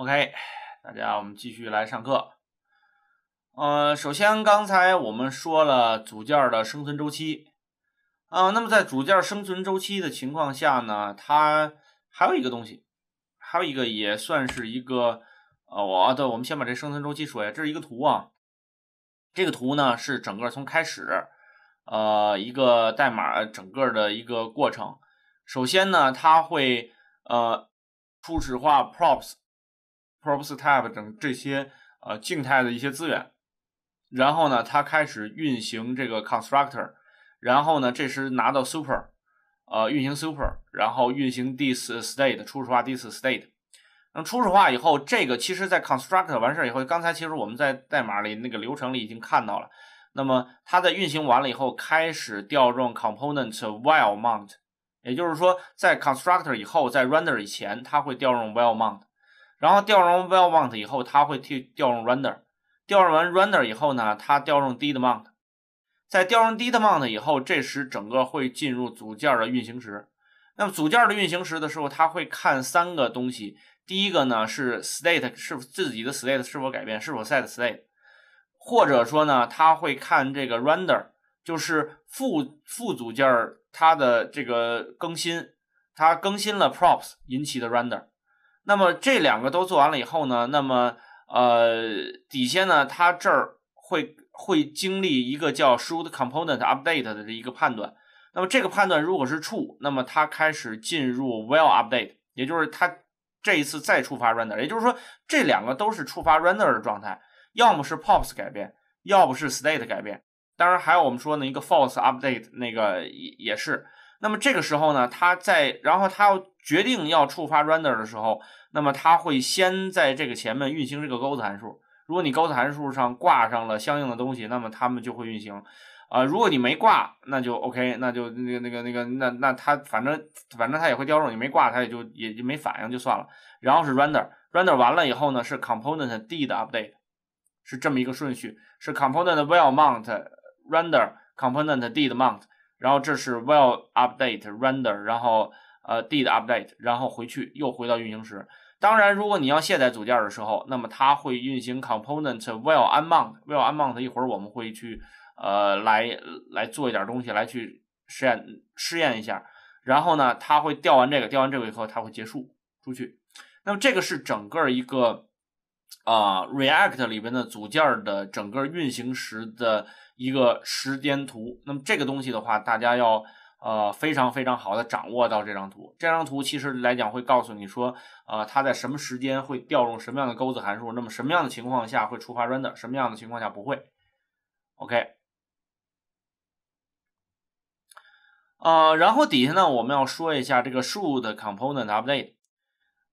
OK，大家，我们继续来上课。呃，首先刚才我们说了组件的生存周期啊，那么在组件生存周期的情况下呢，它还有一个东西，还有一个也算是一个呃，我对，我们先把这生存周期说一下，这是一个图啊。这个图呢是整个从开始呃一个代码整个的一个过程。首先呢，它会呃初始化 props。p r o p s type 等这些呃静态的一些资源，然后呢，它开始运行这个 constructor，然后呢，这时拿到 super，呃，运行 super，然后运行 this state 初始化 this state，那初始化以后，这个其实在 constructor 完事儿以后，刚才其实我们在代码里那个流程里已经看到了，那么它在运行完了以后，开始调用 component w h i l e mount，也就是说，在 constructor 以后，在 render 以前，它会调用 w h i l e mount。然后调用 w e l l mount 以后，它会调用 render。调用完 render 以后呢，它调用 did mount。在调用 did mount 以后，这时整个会进入组件的运行时。那么组件的运行时的时候，它会看三个东西。第一个呢是 state 是自己的 state 是否改变，是否 set state。或者说呢，它会看这个 render，就是副副组件它的这个更新，它更新了 props 引起的 render。那么这两个都做完了以后呢，那么呃底下呢，它这儿会会经历一个叫 should component update 的这一个判断。那么这个判断如果是 true，那么它开始进入 will update，也就是它这一次再触发 render。也就是说，这两个都是触发 render 的状态，要么是 p o p s 改变，要不是 state 改变。当然还有我们说呢一个 f a l s e update 那个也也是。那么这个时候呢，它在然后它。决定要触发 render 的时候，那么它会先在这个前面运行这个钩子函数。如果你钩子函数上挂上了相应的东西，那么它们就会运行。啊，如果你没挂，那就 OK，那就那个那个那个那那它反正反正它也会掉肉，你没挂它也就也就没反应就算了。然后是 render，render 完了以后呢是 component did update，是这么一个顺序，是 component will mount，render，component d 的 d mount，然后这是 will update，render，然后。呃，did update，然后回去又回到运行时。当然，如果你要卸载组件的时候，那么它会运行 component will unmount。will unmount，一会儿我们会去呃来来做一点东西，来去实验试验一下。然后呢，它会调完这个，调完这个以后，它会结束出去。那么这个是整个一个啊 React 里边的组件的整个运行时的一个时间图。那么这个东西的话，大家要。呃，非常非常好的掌握到这张图。这张图其实来讲会告诉你说，呃，它在什么时间会调用什么样的钩子函数，那么什么样的情况下会触发 render，什么样的情况下不会。OK。呃，然后底下呢，我们要说一下这个 l 的 component update。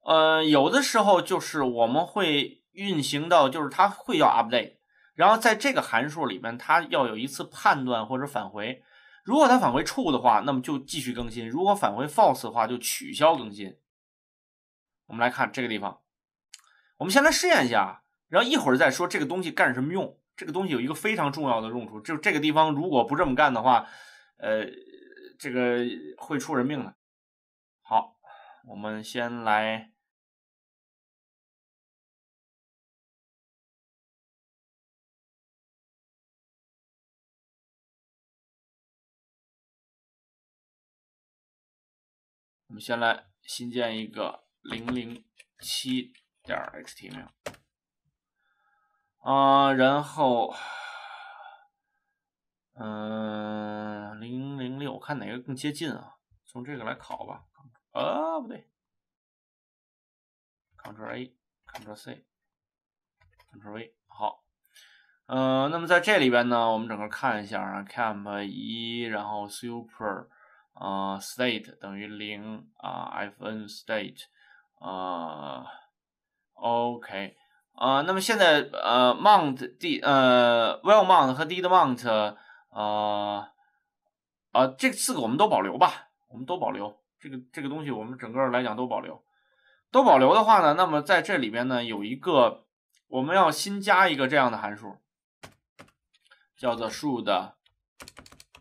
呃，有的时候就是我们会运行到，就是它会要 update，然后在这个函数里面，它要有一次判断或者返回。如果它返回 true 的话，那么就继续更新；如果返回 false 的话，就取消更新。我们来看这个地方，我们先来试验一下，然后一会儿再说这个东西干什么用。这个东西有一个非常重要的用处，就这个地方如果不这么干的话，呃，这个会出人命的。好，我们先来。先来新建一个零零七点 h t m l 啊，然后嗯零零六，我看哪个更接近啊？从这个来考吧。啊，不对。c t r l a c t r l c c t r l V。好，呃，那么在这里边呢，我们整个看一下啊，Cam 一，然后 Super。啊，state 等于零啊，fn state 啊，OK 啊，那么现在呃，mount 第呃，well mount 和 did mount 啊啊，这四个我们都保留吧，我们都保留这个这个东西，我们整个来讲都保留。都保留的话呢，那么在这里边呢，有一个我们要新加一个这样的函数，叫做 s h o u l d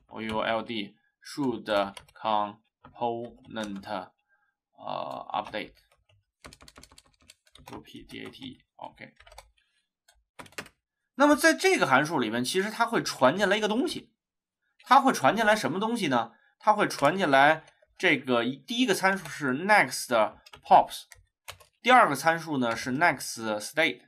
o u l d should component 呃 update，u p d a t，ok。那么在这个函数里面，其实它会传进来一个东西，它会传进来什么东西呢？它会传进来这个第一个参数是 next pops，第二个参数呢是 next state。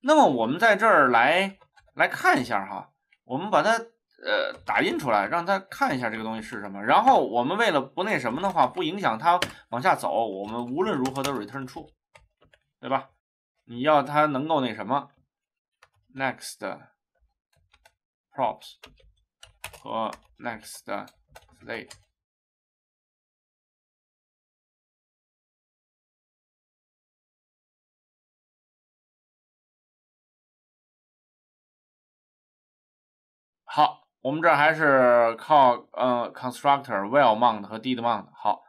那么我们在这儿来来看一下哈，我们把它。呃，打印出来让他看一下这个东西是什么。然后我们为了不那什么的话，不影响他往下走，我们无论如何都 return 出，对吧？你要他能够那什么 next props 和 next s l a t e 好。我们这还是靠呃，constructor well mount 和 did mount。好，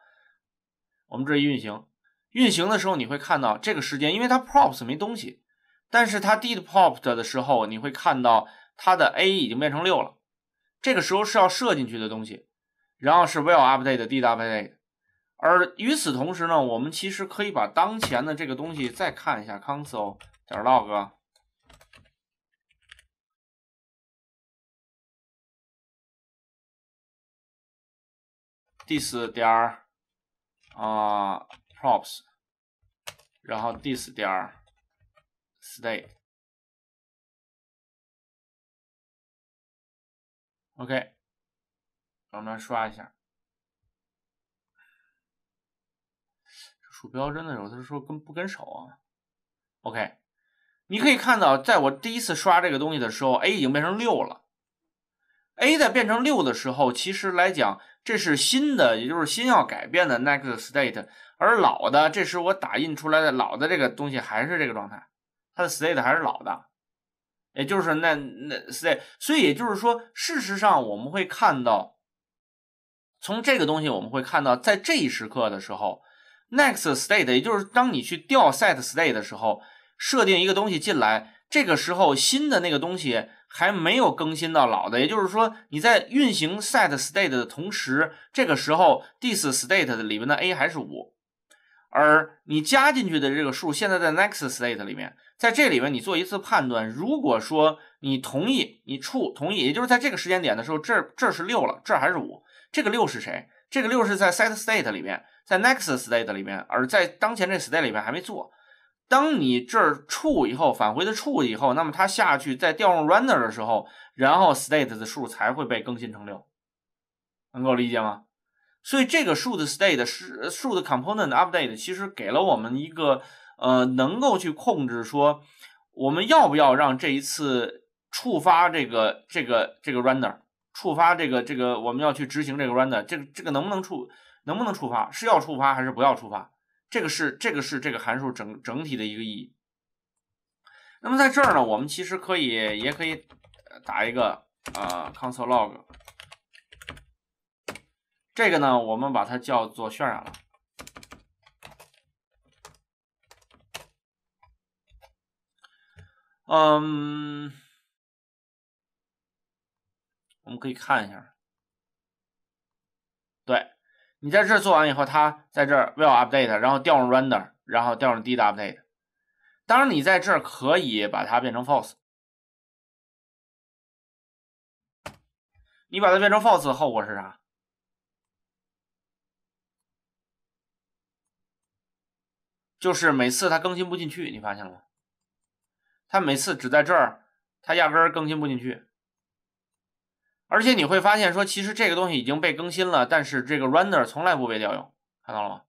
我们这一运行，运行的时候你会看到这个时间，因为它 props 没东西，但是它 did popped 的时候，你会看到它的 a 已经变成六了。这个时候是要设进去的东西，然后是 well update did update。而与此同时呢，我们其实可以把当前的这个东西再看一下 console 点 log。第四点儿点啊 props，然后第四点儿点 state。OK，帮它刷一下。鼠标真的有的是说跟不跟手啊？OK，你可以看到，在我第一次刷这个东西的时候，a 已经变成六了。a 在变成六的时候，其实来讲这是新的，也就是新要改变的 next state，而老的，这是我打印出来的老的这个东西还是这个状态，它的 state 还是老的，也就是那那 state，所以也就是说，事实上我们会看到，从这个东西我们会看到，在这一时刻的时候，next state，也就是当你去调 set state 的时候，设定一个东西进来。这个时候新的那个东西还没有更新到老的，也就是说你在运行 set state 的同时，这个时候 this state 的里面的 a 还是五，而你加进去的这个数现在在 next state 里面，在这里面你做一次判断，如果说你同意你处同意，也就是在这个时间点的时候，这这是六了，这还是五，这个六是谁？这个六是在 set state 里面，在 next state 里面，而在当前这 state 里面还没做。当你这儿触以后返回的触以后，那么它下去再调用 render 的时候，然后 state 的数才会被更新成六，能够理解吗？所以这个数的 state 是数的 component update，其实给了我们一个呃，能够去控制说我们要不要让这一次触发这个这个这个 render 触发这个这个我们要去执行这个 render，这个这个能不能触能不能触发？是要触发还是不要触发？这个是这个是这个函数整整体的一个意义。那么在这儿呢，我们其实可以也可以打一个啊，console log。这个呢，我们把它叫做渲染了。嗯，我们可以看一下，对。你在这做完以后，它在这儿 will update，然后调用 render，然后调用 did update。当然，你在这儿可以把它变成 false。你把它变成 false 的后果是啥？就是每次它更新不进去，你发现了吗？它每次只在这儿，它压根儿更新不进去。而且你会发现，说其实这个东西已经被更新了，但是这个 render 从来不被调用，看到了吗？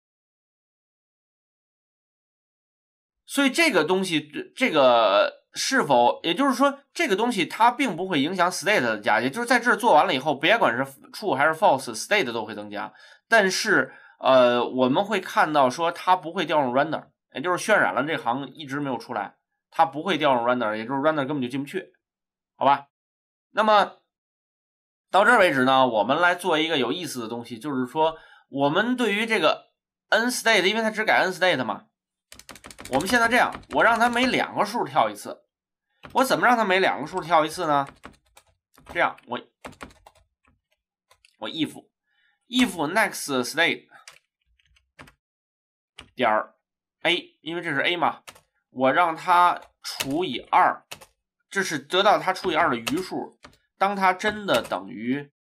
所以这个东西，这个是否，也就是说，这个东西它并不会影响 state 的加，也就是在这儿做完了以后，别管是 true 还是 false，state 都会增加。但是，呃，我们会看到说它不会调用 render，也就是渲染了这行一直没有出来，它不会调用 render，也就是 render 根本就进不去，好吧？那么。到这儿为止呢，我们来做一个有意思的东西，就是说，我们对于这个 n state，因为它只改 n state 嘛，我们现在这样，我让它每两个数跳一次，我怎么让它每两个数跳一次呢？这样，我，我 if if next state 点 a，因为这是 a 嘛，我让它除以二，这是得到它除以二的余数。当它真的等于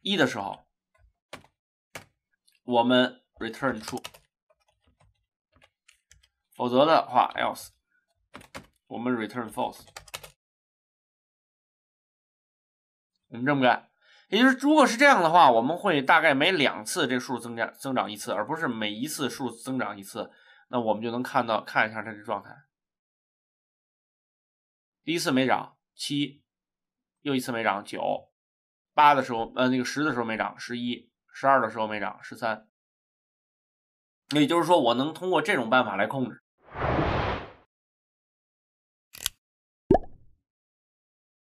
一的时候，我们 return true；否则的话 else，我们 return false。我们这么干，也就是如果是这样的话，我们会大概每两次这数增加增长一次，而不是每一次数增长一次。那我们就能看到看一下它的状态。第一次没涨，七。又一次没涨九八的时候，呃，那个十的时候没涨，十一十二的时候没涨，十三。那也就是说，我能通过这种办法来控制。